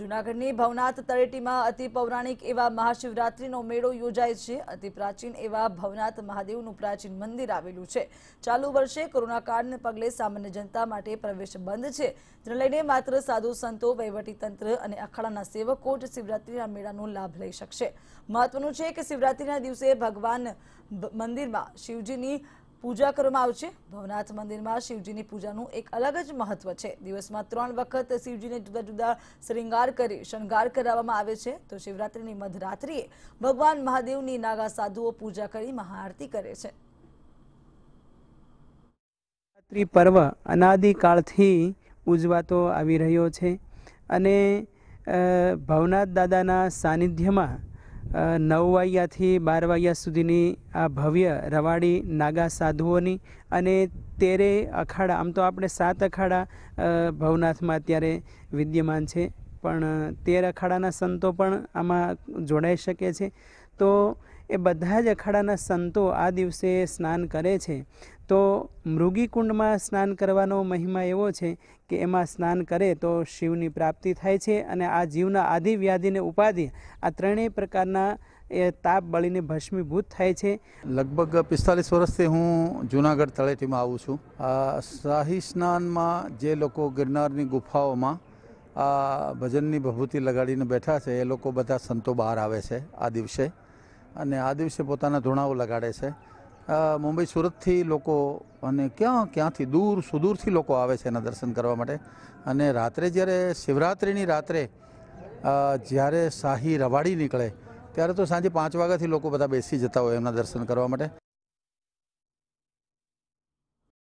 જુનાગઢની ભવનાથ તળેટીમાં અતિ પૌરાણિક એવા મહાશિવરાત્રિનો મેળો યોજાય છે અતિ પ્રાચીન એવા ભવનાથ મહાદેવનું પ્રાચીન મંદિર આવેલું છે ચાલુ વર્ષે કોરોના પગલે સામાન્ય જનતા માટે પ્રવેશ બંધ છે જેને લઈને માત્ર સાધુ સંતો તંત્ર અને અખાડાના સેવકો જ શિવરાત્રિના મેળાનો લાભ લઈ શકશે મહત્વનું છે કે શિવરાત્રિના દિવસે ભગવાન મંદિરમાં શિવજીની પૂજા કરવામાં આવશે ભવનાથ મંદિરમાં શિવજીની પૂજાનું એક અલગ જ મહત્વ છે દિવસમાં ત્રણ વખત શિવજીને જુદા જુદા શ્રૃંગાર કરી શણગાર કરાવવામાં આવે છે તો શિવરાત્રિની મધરાત્રિએ ભગવાન મહાદેવની નાગા સાધુઓ પૂજા કરી મહાઆરતી કરે છે શિવરાત્રિ પર્વ અનાદિકાળથી ઉજવાતો આવી રહ્યો છે અને ભવનાથ દાદાના સાનિધ્યમાં નવ વાગ્યાથી બાર વાગ્યા સુધીની આ ભવ્ય રવાડી નાગા સાધુઓની અને તેરે અખાડા આમ તો આપણે સાત અખાડા ભવનાથમાં અત્યારે વિદ્યમાન છે પણ તેર અખાડાના સંતો પણ આમાં જોડાઈ શકે છે તો એ બધા જ અખાડાના સંતો આ દિવસે સ્નાન કરે છે તો મૃગીકુંડમાં સ્નાન કરવાનો મહિમા એવો છે કે એમાં સ્નાન કરે તો શિવની પ્રાપ્તિ થાય છે અને આ જીવના આદિ વ્યાધિને ઉપાધિ આ ત્રણેય પ્રકારના એ તાપ બળીને ભસ્મીભૂત થાય છે લગભગ પિસ્તાલીસ વર્ષથી હું જુનાગઢ તળેટીમાં આવું છું શાહી સ્નાનમાં જે લોકો ગિરનારની ગુફાઓમાં ભજનની ભભૂતિ લગાડીને બેઠા છે એ લોકો બધા સંતો બહાર આવે છે આ દિવસે અને આ દિવસે પોતાના ધૂણાઓ લગાડે છે મુંબઈ સુરતથી લોકો અને ક્યાં ક્યાંથી દૂર સુદૂરથી લોકો આવે છે એના દર્શન કરવા માટે અને રાત્રે જ્યારે શિવરાત્રિની રાત્રે જ્યારે શાહી રવાડી નીકળે ત્યારે તો સાંજે પાંચ વાગ્યાથી લોકો બધા બેસી જતા હોય એમના દર્શન કરવા માટે